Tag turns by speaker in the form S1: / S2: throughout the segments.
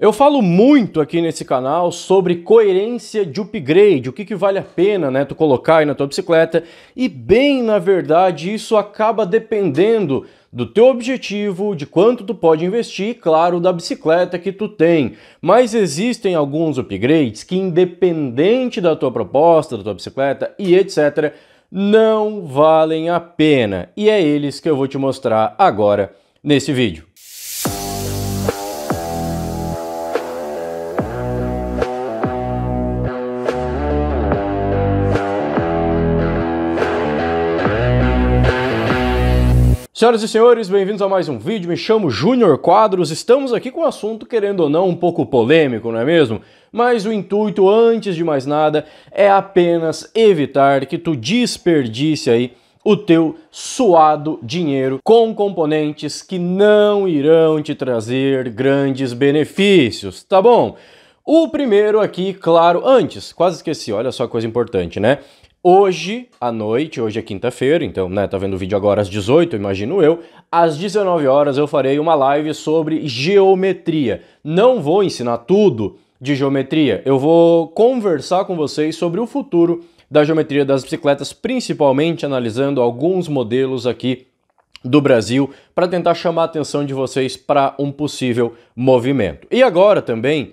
S1: Eu falo muito aqui nesse canal sobre coerência de upgrade, o que, que vale a pena né, tu colocar aí na tua bicicleta, e bem na verdade isso acaba dependendo do teu objetivo, de quanto tu pode investir, e, claro, da bicicleta que tu tem. Mas existem alguns upgrades que, independente da tua proposta, da tua bicicleta e etc., não valem a pena. E é eles que eu vou te mostrar agora nesse vídeo. Senhoras e senhores, bem-vindos a mais um vídeo. Me chamo Júnior Quadros. Estamos aqui com um assunto, querendo ou não, um pouco polêmico, não é mesmo? Mas o intuito, antes de mais nada, é apenas evitar que tu desperdice aí o teu suado dinheiro com componentes que não irão te trazer grandes benefícios, tá bom? O primeiro aqui, claro, antes, quase esqueci, olha só a coisa importante, né? Hoje à noite, hoje é quinta-feira, então, né, tá vendo o vídeo agora às 18, imagino eu. Às 19 horas eu farei uma live sobre geometria. Não vou ensinar tudo de geometria, eu vou conversar com vocês sobre o futuro da geometria das bicicletas, principalmente analisando alguns modelos aqui do Brasil para tentar chamar a atenção de vocês para um possível movimento. E agora também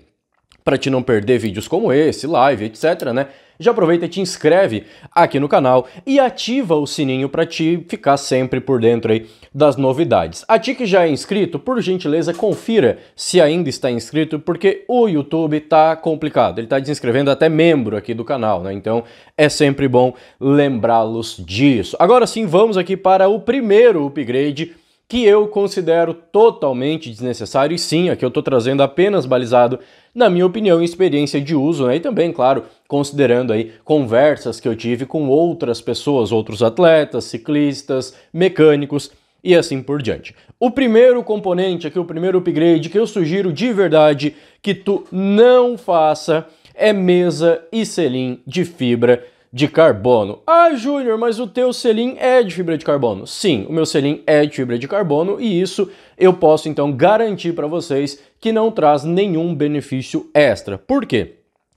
S1: para te não perder vídeos como esse, live, etc, né? Já aproveita e te inscreve aqui no canal e ativa o sininho para te ficar sempre por dentro aí das novidades. A ti que já é inscrito, por gentileza, confira se ainda está inscrito, porque o YouTube tá complicado. Ele tá desinscrevendo até membro aqui do canal, né? Então é sempre bom lembrá-los disso. Agora sim, vamos aqui para o primeiro upgrade que eu considero totalmente desnecessário, e sim, aqui eu estou trazendo apenas balizado na minha opinião e experiência de uso, né? E também, claro, considerando aí conversas que eu tive com outras pessoas, outros atletas, ciclistas, mecânicos e assim por diante. O primeiro componente aqui, o primeiro upgrade que eu sugiro de verdade que tu não faça é mesa e selim de fibra de carbono. Ah, Júnior, mas o teu selim é de fibra de carbono. Sim, o meu selim é de fibra de carbono e isso eu posso então garantir para vocês que não traz nenhum benefício extra. Por quê?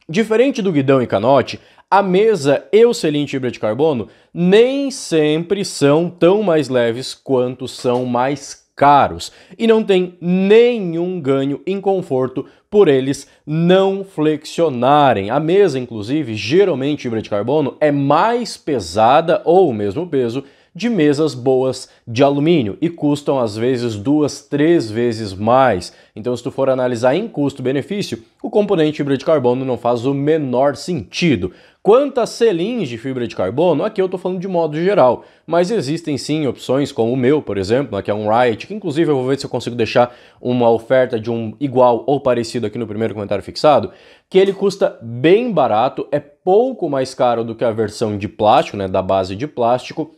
S1: Diferente do guidão e canote, a mesa e o selim de fibra de carbono nem sempre são tão mais leves quanto são mais caros e não tem nenhum ganho em conforto por eles não flexionarem. A mesa, inclusive, geralmente híbrida de carbono é mais pesada ou o mesmo peso de mesas boas de alumínio e custam às vezes duas, três vezes mais. Então, se tu for analisar em custo-benefício, o componente híbrido de carbono não faz o menor sentido. Quanto a selins de fibra de carbono, aqui eu estou falando de modo geral, mas existem sim opções como o meu, por exemplo, aqui né, é um Riot, que inclusive eu vou ver se eu consigo deixar uma oferta de um igual ou parecido aqui no primeiro comentário fixado, que ele custa bem barato, é pouco mais caro do que a versão de plástico, né, da base de plástico,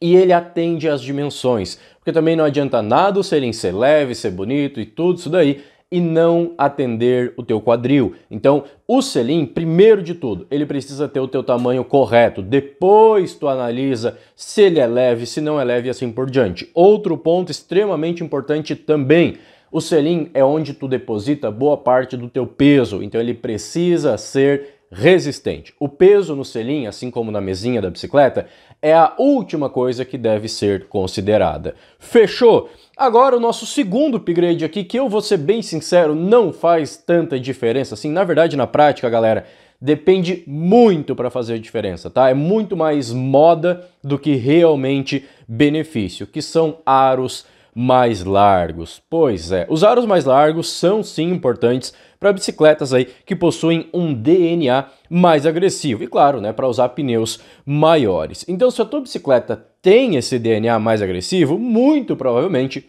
S1: e ele atende às dimensões, porque também não adianta nada o selim ser leve, ser bonito e tudo isso daí, e não atender o teu quadril. Então, o selim, primeiro de tudo, ele precisa ter o teu tamanho correto. Depois tu analisa se ele é leve, se não é leve e assim por diante. Outro ponto extremamente importante também, o selim é onde tu deposita boa parte do teu peso, então ele precisa ser resistente. O peso no selim, assim como na mesinha da bicicleta, é a última coisa que deve ser considerada. Fechou? Agora o nosso segundo upgrade aqui, que eu vou ser bem sincero, não faz tanta diferença assim. Na verdade, na prática, galera, depende muito para fazer diferença, tá? É muito mais moda do que realmente benefício, que são aros mais largos. Pois é, os aros mais largos são sim importantes para bicicletas aí que possuem um DNA mais agressivo e claro, né, para usar pneus maiores. Então, se a tua bicicleta tem esse DNA mais agressivo, muito provavelmente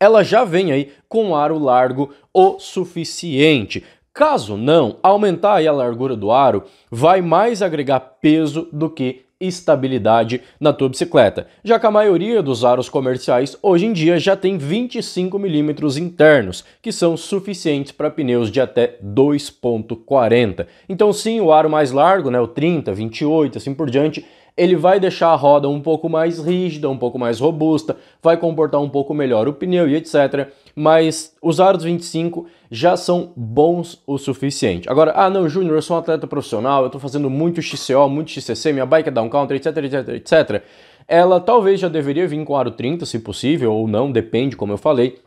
S1: ela já vem aí com aro largo o suficiente. Caso não, aumentar a largura do aro vai mais agregar peso do que estabilidade na tua bicicleta, já que a maioria dos aros comerciais hoje em dia já tem 25 mm internos, que são suficientes para pneus de até 2.40. Então sim, o aro mais largo, né, o 30, 28, assim por diante, ele vai deixar a roda um pouco mais rígida, um pouco mais robusta, vai comportar um pouco melhor o pneu e etc. Mas os aros 25 já são bons o suficiente. Agora, ah não, Júnior, eu sou um atleta profissional, eu estou fazendo muito XCO, muito XCC, minha bike é down country, etc, etc, etc. Ela talvez já deveria vir com aro 30, se possível, ou não, depende, como eu falei.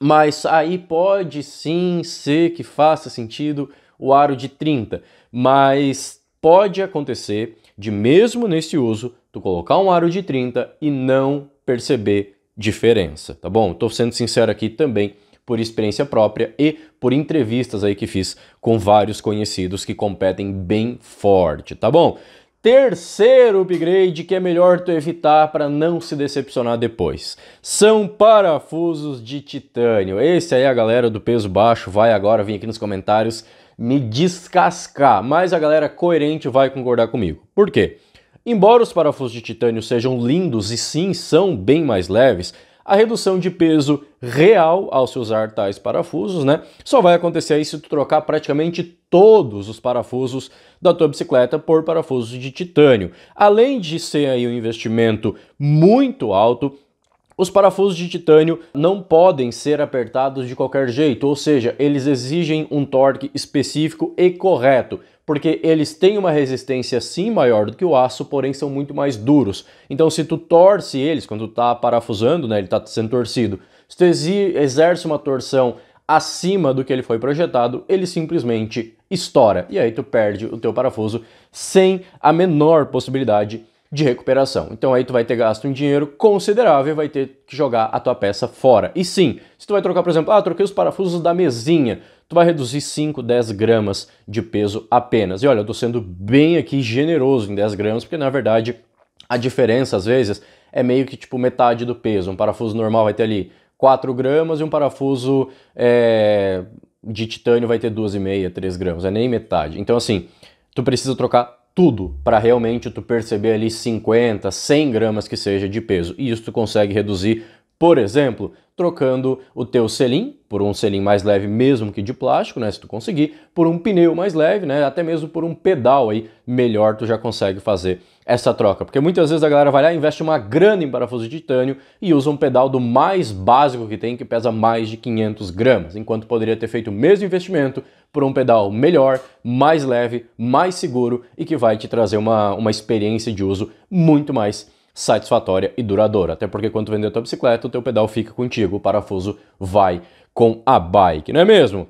S1: Mas aí pode sim ser que faça sentido o aro de 30, mas pode acontecer de mesmo nesse uso, tu colocar um aro de 30 e não perceber diferença, tá bom? Estou sendo sincero aqui também por experiência própria e por entrevistas aí que fiz com vários conhecidos que competem bem forte, tá bom? Terceiro upgrade que é melhor tu evitar para não se decepcionar depois. São parafusos de titânio. Esse aí a galera do peso baixo vai agora vir aqui nos comentários me descascar, mas a galera coerente vai concordar comigo. Por quê? Embora os parafusos de titânio sejam lindos e sim são bem mais leves, a redução de peso real ao se usar tais parafusos, né? Só vai acontecer aí se tu trocar praticamente todos os parafusos da tua bicicleta por parafusos de titânio. Além de ser aí um investimento muito alto, os parafusos de titânio não podem ser apertados de qualquer jeito, ou seja, eles exigem um torque específico e correto, porque eles têm uma resistência sim maior do que o aço, porém são muito mais duros. Então se tu torce eles, quando tu tá parafusando, né, ele tá sendo torcido, se tu exerce uma torção acima do que ele foi projetado, ele simplesmente estoura. E aí tu perde o teu parafuso sem a menor possibilidade de recuperação. Então aí tu vai ter gasto um dinheiro considerável e vai ter que jogar a tua peça fora. E sim, se tu vai trocar, por exemplo, ah, troquei os parafusos da mesinha, tu vai reduzir 5, 10 gramas de peso apenas. E olha, eu tô sendo bem aqui generoso em 10 gramas, porque na verdade a diferença às vezes é meio que tipo metade do peso. Um parafuso normal vai ter ali 4 gramas e um parafuso é, de titânio vai ter 2,5, 3 gramas, é nem metade. Então assim, tu precisa trocar tudo para realmente tu perceber ali 50, 100 gramas que seja de peso. E isso tu consegue reduzir, por exemplo, trocando o teu selim por um selim mais leve mesmo que de plástico, né, se tu conseguir, por um pneu mais leve, né, até mesmo por um pedal aí, melhor tu já consegue fazer essa troca, porque muitas vezes a galera vai lá, investe uma grana em parafuso de titânio e usa um pedal do mais básico que tem, que pesa mais de 500 gramas, enquanto poderia ter feito o mesmo investimento por um pedal melhor, mais leve, mais seguro e que vai te trazer uma, uma experiência de uso muito mais satisfatória e duradoura. Até porque quando vender a tua bicicleta, o teu pedal fica contigo, o parafuso vai com a bike, não é mesmo?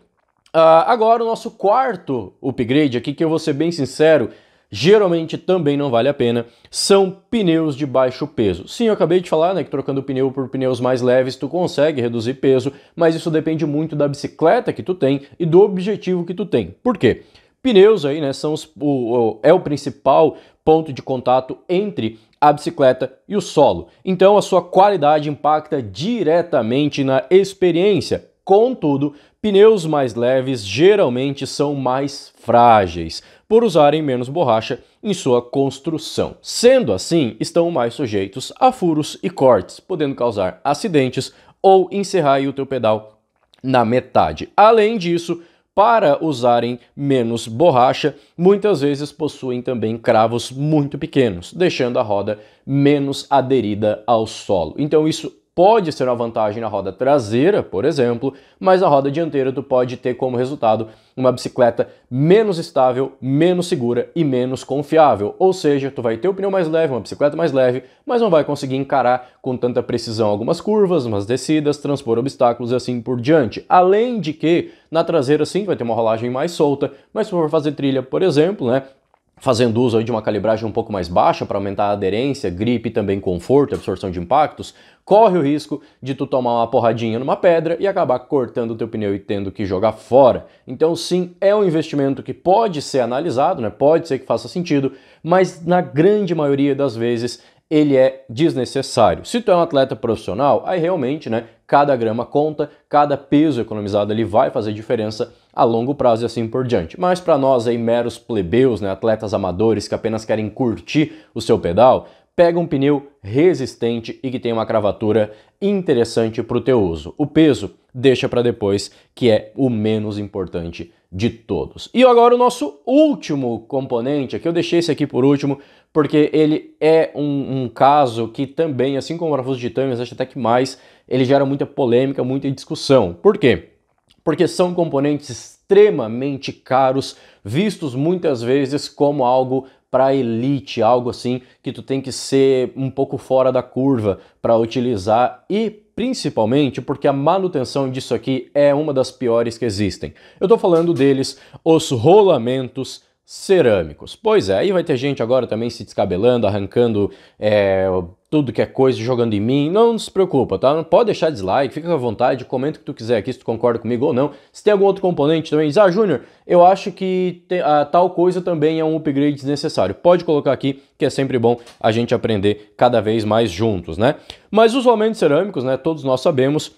S1: Uh, agora o nosso quarto upgrade aqui, que eu vou ser bem sincero, geralmente também não vale a pena, são pneus de baixo peso. Sim, eu acabei de falar né, que trocando pneu por pneus mais leves tu consegue reduzir peso, mas isso depende muito da bicicleta que tu tem e do objetivo que tu tem. Por quê? Pneus aí, né, são os, o, o, é o principal ponto de contato entre a bicicleta e o solo. Então a sua qualidade impacta diretamente na experiência. Contudo, pneus mais leves geralmente são mais frágeis por usarem menos borracha em sua construção. Sendo assim, estão mais sujeitos a furos e cortes, podendo causar acidentes ou encerrar o teu pedal na metade. Além disso, para usarem menos borracha, muitas vezes possuem também cravos muito pequenos, deixando a roda menos aderida ao solo. Então isso pode ser uma vantagem na roda traseira, por exemplo, mas na roda dianteira tu pode ter como resultado uma bicicleta menos estável, menos segura e menos confiável. Ou seja, tu vai ter o pneu mais leve, uma bicicleta mais leve, mas não vai conseguir encarar com tanta precisão algumas curvas, umas descidas, transpor obstáculos e assim por diante. Além de que na traseira sim vai ter uma rolagem mais solta, mas se for fazer trilha, por exemplo, né, fazendo uso de uma calibragem um pouco mais baixa para aumentar a aderência, gripe e também conforto, absorção de impactos, corre o risco de tu tomar uma porradinha numa pedra e acabar cortando o teu pneu e tendo que jogar fora. Então sim, é um investimento que pode ser analisado, né? Pode ser que faça sentido, mas na grande maioria das vezes ele é desnecessário. Se tu é um atleta profissional, aí realmente, né, cada grama conta, cada peso economizado ali vai fazer diferença a longo prazo e assim por diante. Mas para nós aí meros plebeus, né, atletas amadores que apenas querem curtir o seu pedal, pega um pneu resistente e que tem uma cravatura interessante para o teu uso. O peso deixa para depois, que é o menos importante de todos. E agora o nosso último componente, aqui eu deixei esse aqui por último porque ele é um, um caso que também, assim como o parafuso de titânio, acho até que mais, ele gera muita polêmica, muita discussão. Por quê? Porque são componentes extremamente caros, vistos muitas vezes como algo para elite, algo assim que tu tem que ser um pouco fora da curva para utilizar e principalmente porque a manutenção disso aqui é uma das piores que existem. Eu estou falando deles, os rolamentos cerâmicos. Pois é, aí vai ter gente agora também se descabelando, arrancando é, tudo que é coisa, jogando em mim. Não se preocupa, tá? Não pode deixar dislike, fica à vontade, comenta o que tu quiser aqui, se tu concorda comigo ou não. Se tem algum outro componente também, diz, ah, Júnior, eu acho que a, tal coisa também é um upgrade desnecessário. Pode colocar aqui, que é sempre bom a gente aprender cada vez mais juntos, né? Mas os aumentos cerâmicos, né, todos nós sabemos,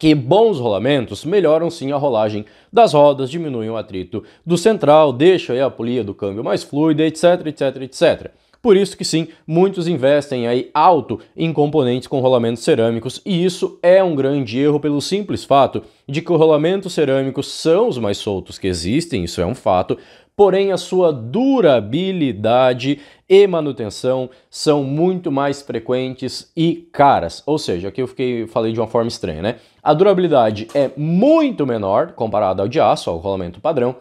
S1: que bons rolamentos melhoram sim a rolagem das rodas, diminuem o atrito do central, deixam a polia do câmbio mais fluida, etc, etc, etc. Por isso que sim, muitos investem aí alto em componentes com rolamentos cerâmicos e isso é um grande erro pelo simples fato de que os rolamentos cerâmicos são os mais soltos que existem, isso é um fato, porém a sua durabilidade e manutenção são muito mais frequentes e caras. Ou seja, aqui eu fiquei, falei de uma forma estranha, né? A durabilidade é muito menor comparada ao de aço, ao rolamento padrão,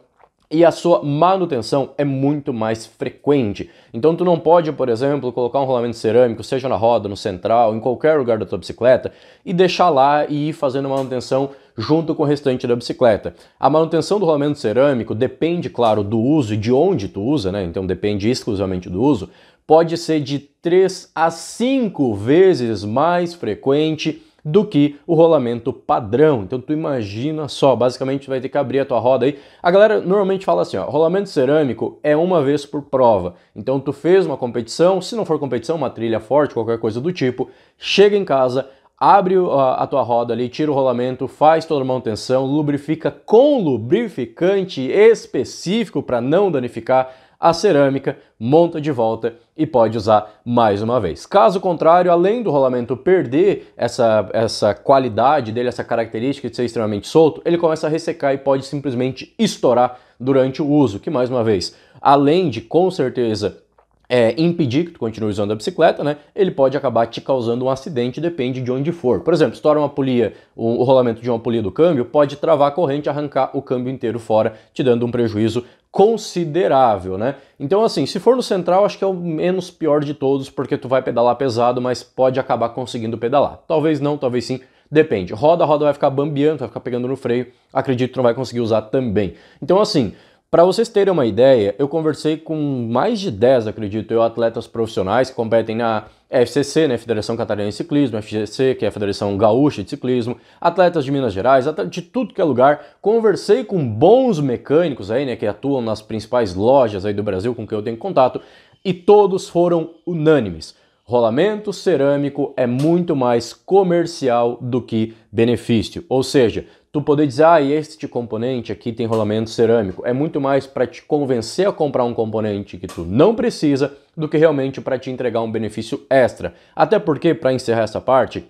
S1: e a sua manutenção é muito mais frequente. Então tu não pode, por exemplo, colocar um rolamento cerâmico, seja na roda, no central, em qualquer lugar da tua bicicleta, e deixar lá e ir fazendo manutenção junto com o restante da bicicleta. A manutenção do rolamento cerâmico depende, claro, do uso e de onde tu usa, né? Então depende exclusivamente do uso. Pode ser de 3 a 5 vezes mais frequente do que o rolamento padrão. Então tu imagina só, basicamente tu vai ter que abrir a tua roda aí. A galera normalmente fala assim, ó, rolamento cerâmico é uma vez por prova. Então tu fez uma competição, se não for competição, uma trilha forte, qualquer coisa do tipo, chega em casa, abre a tua roda ali, tira o rolamento, faz toda a manutenção, lubrifica com lubrificante específico para não danificar a cerâmica, monta de volta e pode usar mais uma vez. Caso contrário, além do rolamento perder essa, essa qualidade dele, essa característica de ser extremamente solto, ele começa a ressecar e pode simplesmente estourar durante o uso, que mais uma vez, além de com certeza é, impedir que tu continue usando a bicicleta, né? Ele pode acabar te causando um acidente, depende de onde for. Por exemplo, estoura uma polia, o, o rolamento de uma polia do câmbio, pode travar a corrente, arrancar o câmbio inteiro fora, te dando um prejuízo considerável, né? Então, assim, se for no central, acho que é o menos pior de todos, porque tu vai pedalar pesado, mas pode acabar conseguindo pedalar. Talvez não, talvez sim. Depende. Roda, roda vai ficar bambiando, vai ficar pegando no freio. Acredito que tu não vai conseguir usar também. Então, assim, para vocês terem uma ideia, eu conversei com mais de 10, acredito eu, atletas profissionais que competem na FCC, né, Federação Catarinense de Ciclismo, FGC, que é a Federação Gaúcha de Ciclismo, atletas de Minas Gerais, de tudo que é lugar. Conversei com bons mecânicos aí, né, que atuam nas principais lojas aí do Brasil com quem eu tenho contato, e todos foram unânimes. Rolamento cerâmico é muito mais comercial do que benefício. Ou seja, tu poder dizer, ah, este componente aqui tem rolamento cerâmico, é muito mais para te convencer a comprar um componente que tu não precisa do que realmente para te entregar um benefício extra. Até porque, para encerrar essa parte,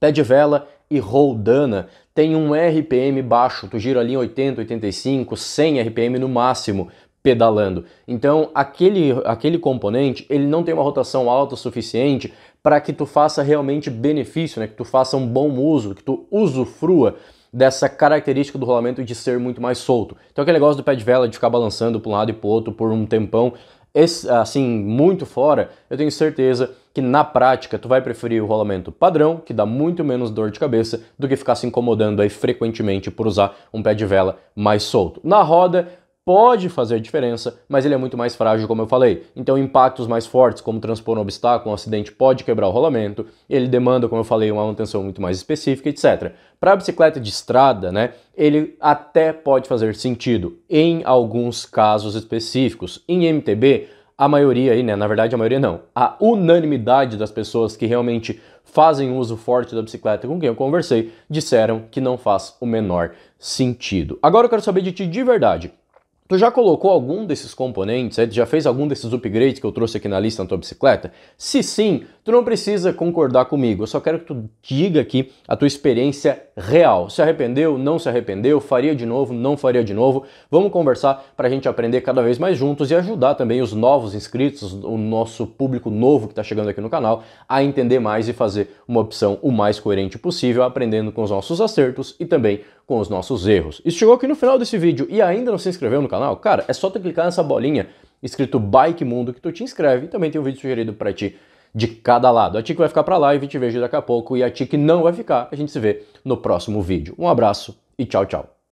S1: pé de vela e roldana tem um RPM baixo, tu gira ali em 80, 85, 100 RPM no máximo pedalando. Então, aquele, aquele componente, ele não tem uma rotação alta o suficiente para que tu faça realmente benefício, né? que tu faça um bom uso, que tu usufrua dessa característica do rolamento de ser muito mais solto. Então, aquele negócio do pé de vela de ficar balançando para um lado e para outro por um tempão, esse, assim, muito fora, eu tenho certeza que na prática tu vai preferir o rolamento padrão, que dá muito menos dor de cabeça, do que ficar se incomodando aí frequentemente por usar um pé de vela mais solto. Na roda, pode fazer diferença, mas ele é muito mais frágil, como eu falei. Então, impactos mais fortes, como transpor um obstáculo, um acidente pode quebrar o rolamento, ele demanda, como eu falei, uma manutenção muito mais específica, etc. Para a bicicleta de estrada, né, ele até pode fazer sentido em alguns casos específicos. Em MTB, a maioria aí, né, na verdade a maioria não, a unanimidade das pessoas que realmente fazem uso forte da bicicleta com quem eu conversei disseram que não faz o menor sentido. Agora eu quero saber de ti de verdade. Tu já colocou algum desses componentes? Tu já fez algum desses upgrades que eu trouxe aqui na lista na tua bicicleta? Se sim, tu não precisa concordar comigo. Eu só quero que tu diga aqui a tua experiência real. Se arrependeu? Não se arrependeu? Faria de novo? Não faria de novo? Vamos conversar para a gente aprender cada vez mais juntos e ajudar também os novos inscritos, o nosso público novo que está chegando aqui no canal, a entender mais e fazer uma opção o mais coerente possível, aprendendo com os nossos acertos e também com os nossos erros. E chegou aqui no final desse vídeo e ainda não se inscreveu no canal, cara, é só tu clicar nessa bolinha escrito Bike Mundo que tu te inscreve e também tem um vídeo sugerido para ti de cada lado. A que vai ficar para lá e te vejo daqui a pouco e a que não vai ficar. A gente se vê no próximo vídeo. Um abraço e tchau, tchau.